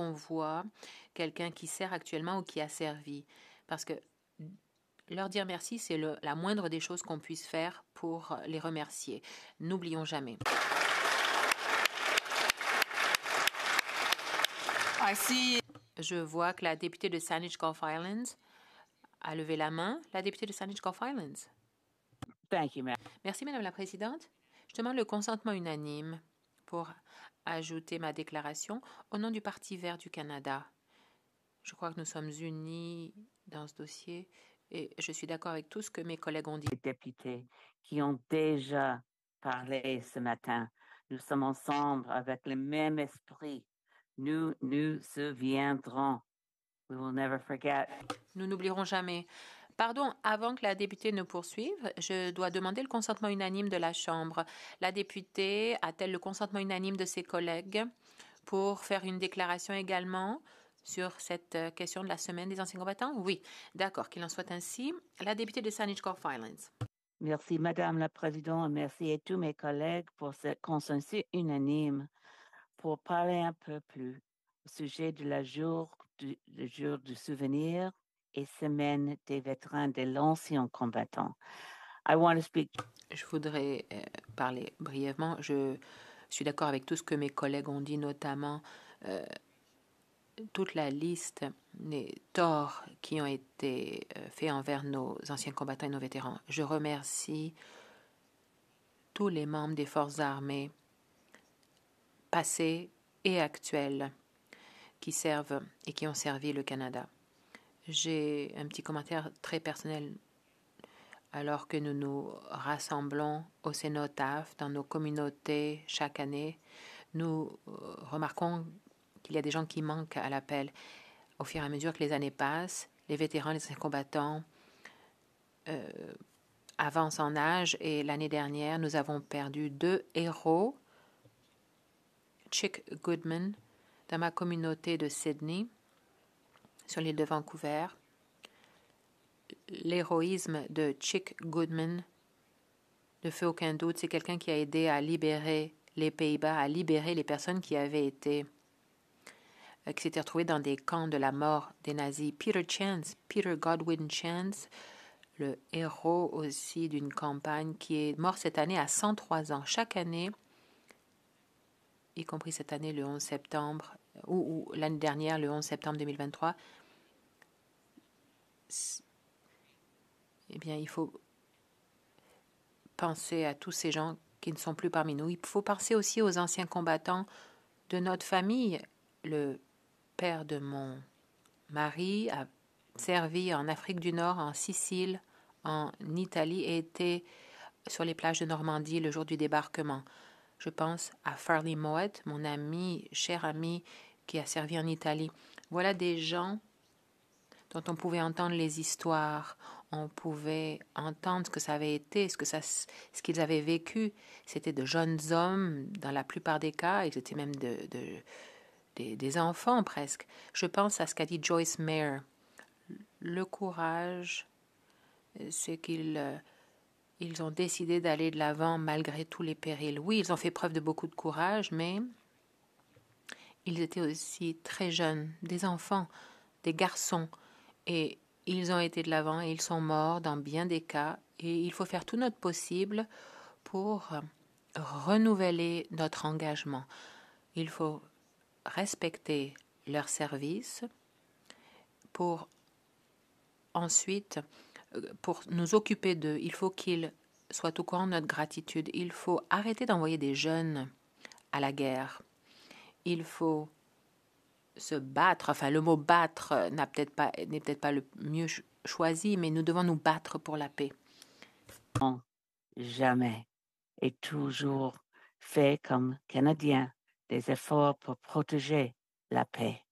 qu'on voit quelqu'un qui sert actuellement ou qui a servi. Parce que leur dire merci, c'est la moindre des choses qu'on puisse faire pour les remercier. N'oublions jamais. Je vois que la députée de Saanich Gulf Islands a levé la main. La députée de Saanich Gulf Islands. Merci, Madame la Présidente. Je demande le consentement unanime pour ajouter ma déclaration au nom du Parti vert du Canada. Je crois que nous sommes unis dans ce dossier et je suis d'accord avec tout ce que mes collègues ont dit. Les députés qui ont déjà parlé ce matin, nous sommes ensemble avec le même esprit. Nous nous souviendrons. We will never forget. Nous n'oublierons jamais. Pardon, avant que la députée ne poursuive, je dois demander le consentement unanime de la Chambre. La députée a-t-elle le consentement unanime de ses collègues pour faire une déclaration également sur cette euh, question de la semaine des anciens combattants? Oui. D'accord, qu'il en soit ainsi. La députée de saanich corp Islands. Merci, Madame la Présidente. Merci à tous mes collègues pour ce consensus unanime. Pour parler un peu plus au sujet de la du jour du souvenir, et semaine des vétérans de l'ancien combattant. Je voudrais euh, parler brièvement. Je suis d'accord avec tout ce que mes collègues ont dit, notamment euh, toute la liste des torts qui ont été euh, faits envers nos anciens combattants et nos vétérans. Je remercie tous les membres des forces armées passées et actuelles qui servent et qui ont servi le Canada. J'ai un petit commentaire très personnel. Alors que nous nous rassemblons au Cénotaph, dans nos communautés chaque année, nous euh, remarquons qu'il y a des gens qui manquent à l'appel. Au fur et à mesure que les années passent, les vétérans, les combattants euh, avancent en âge et l'année dernière, nous avons perdu deux héros, Chick Goodman, dans ma communauté de Sydney, sur l'île de Vancouver, l'héroïsme de Chick Goodman ne fait aucun doute. C'est quelqu'un qui a aidé à libérer les Pays-Bas, à libérer les personnes qui avaient été euh, qui s'étaient retrouvées dans des camps de la mort des nazis. Peter Chance, Peter Godwin Chance, le héros aussi d'une campagne qui est mort cette année à 103 ans. Chaque année, y compris cette année le 11 septembre, ou, ou l'année dernière le 11 septembre 2023, eh bien, il faut penser à tous ces gens qui ne sont plus parmi nous. Il faut penser aussi aux anciens combattants de notre famille. Le père de mon mari a servi en Afrique du Nord, en Sicile, en Italie et était sur les plages de Normandie le jour du débarquement. Je pense à Farley Mowat, mon ami, cher ami, qui a servi en Italie. Voilà des gens dont on pouvait entendre les histoires, on pouvait entendre ce que ça avait été, ce que ça, ce qu'ils avaient vécu. C'était de jeunes hommes, dans la plupart des cas, ils étaient même des, enfants presque. Je pense à ce qu'a dit Joyce Mayer. Le courage, c'est qu'ils euh, ils ont décidé d'aller de l'avant malgré tous les périls. Oui, ils ont fait preuve de beaucoup de courage, mais ils étaient aussi très jeunes, des enfants, des garçons. Et ils ont été de l'avant et ils sont morts dans bien des cas. Et il faut faire tout notre possible pour renouveler notre engagement. Il faut respecter leur service pour ensuite, pour nous occuper d'eux, il faut qu'ils soient au courant de notre gratitude. Il faut arrêter d'envoyer des jeunes à la guerre. Il faut se battre, enfin le mot battre n'a peut-être n'est peut-être pas le mieux choisi, mais nous devons nous battre pour la paix. jamais et toujours fait comme canadien des efforts pour protéger la paix.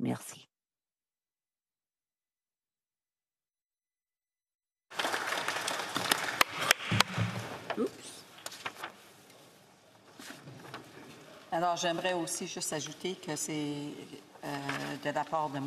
Merci. Alors, j'aimerais aussi juste ajouter que c'est euh, de la part de moi.